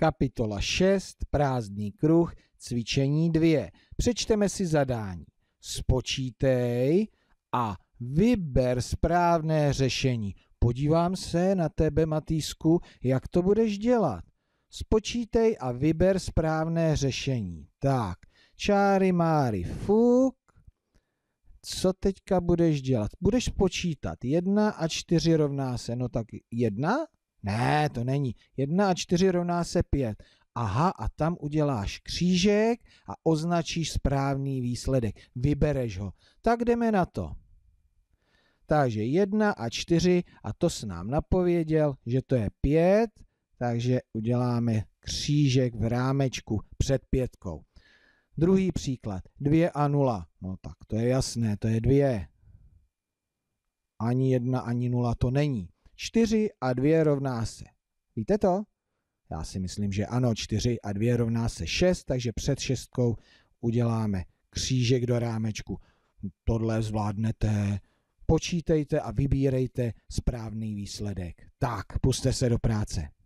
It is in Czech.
Kapitola 6, prázdný kruh, cvičení 2. Přečteme si zadání. Spočítej a vyber správné řešení. Podívám se na tebe, Matýsku, jak to budeš dělat. Spočítej a vyber správné řešení. Tak, čáry máry fuk. Co teďka budeš dělat? Budeš počítat 1 a 4 rovná se, no tak 1 ne, to není. 1 a 4 rovná se 5. Aha, a tam uděláš křížek a označíš správný výsledek. Vybereš ho. Tak jdeme na to. Takže 1 a 4 a to s nám napověděl, že to je 5, takže uděláme křížek v rámečku před pětkou. Druhý příklad, 2 a 0. No tak to je jasné, to je 2. Ani 1, ani 0 to není. 4 a 2 rovná se. Víte to? Já si myslím, že ano, 4 a 2 rovná se 6, takže před 6 uděláme křížek do rámečku. Tohle zvládnete, počítejte a vybírejte správný výsledek. Tak, puste se do práce.